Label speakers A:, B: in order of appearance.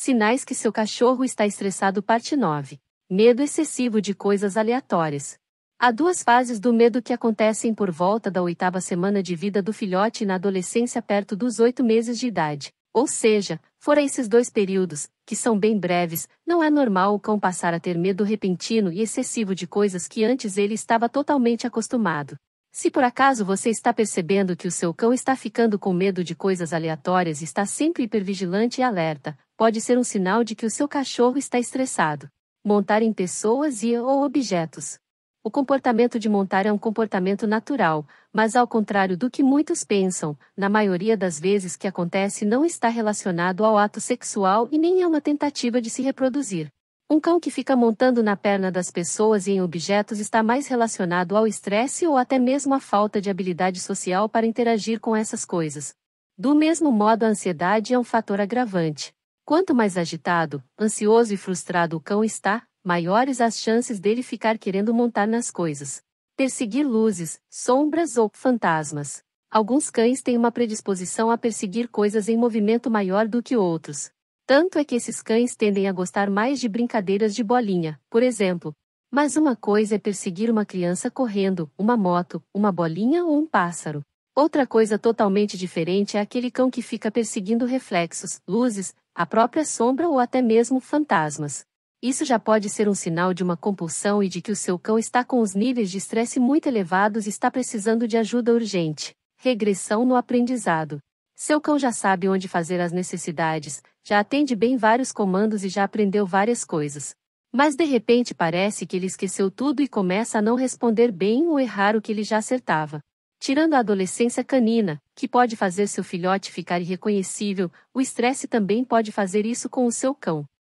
A: Sinais que seu cachorro está estressado. Parte 9. Medo excessivo de coisas aleatórias. Há duas fases do medo que acontecem por volta da oitava semana de vida do filhote na adolescência perto dos oito meses de idade. Ou seja, fora esses dois períodos, que são bem breves, não é normal o cão passar a ter medo repentino e excessivo de coisas que antes ele estava totalmente acostumado. Se por acaso você está percebendo que o seu cão está ficando com medo de coisas aleatórias e está sempre hipervigilante e alerta, pode ser um sinal de que o seu cachorro está estressado. Montar em pessoas e ou objetos. O comportamento de montar é um comportamento natural, mas ao contrário do que muitos pensam, na maioria das vezes que acontece não está relacionado ao ato sexual e nem é uma tentativa de se reproduzir. Um cão que fica montando na perna das pessoas e em objetos está mais relacionado ao estresse ou até mesmo à falta de habilidade social para interagir com essas coisas. Do mesmo modo, a ansiedade é um fator agravante. Quanto mais agitado, ansioso e frustrado o cão está, maiores as chances dele ficar querendo montar nas coisas, perseguir luzes, sombras ou fantasmas. Alguns cães têm uma predisposição a perseguir coisas em movimento maior do que outros. Tanto é que esses cães tendem a gostar mais de brincadeiras de bolinha, por exemplo. Mas uma coisa é perseguir uma criança correndo, uma moto, uma bolinha ou um pássaro. Outra coisa totalmente diferente é aquele cão que fica perseguindo reflexos, luzes, a própria sombra ou até mesmo fantasmas. Isso já pode ser um sinal de uma compulsão e de que o seu cão está com os níveis de estresse muito elevados e está precisando de ajuda urgente. Regressão no aprendizado. Seu cão já sabe onde fazer as necessidades, já atende bem vários comandos e já aprendeu várias coisas. Mas de repente parece que ele esqueceu tudo e começa a não responder bem ou errar o que ele já acertava. Tirando a adolescência canina, que pode fazer seu filhote ficar irreconhecível, o estresse também pode fazer isso com o seu cão.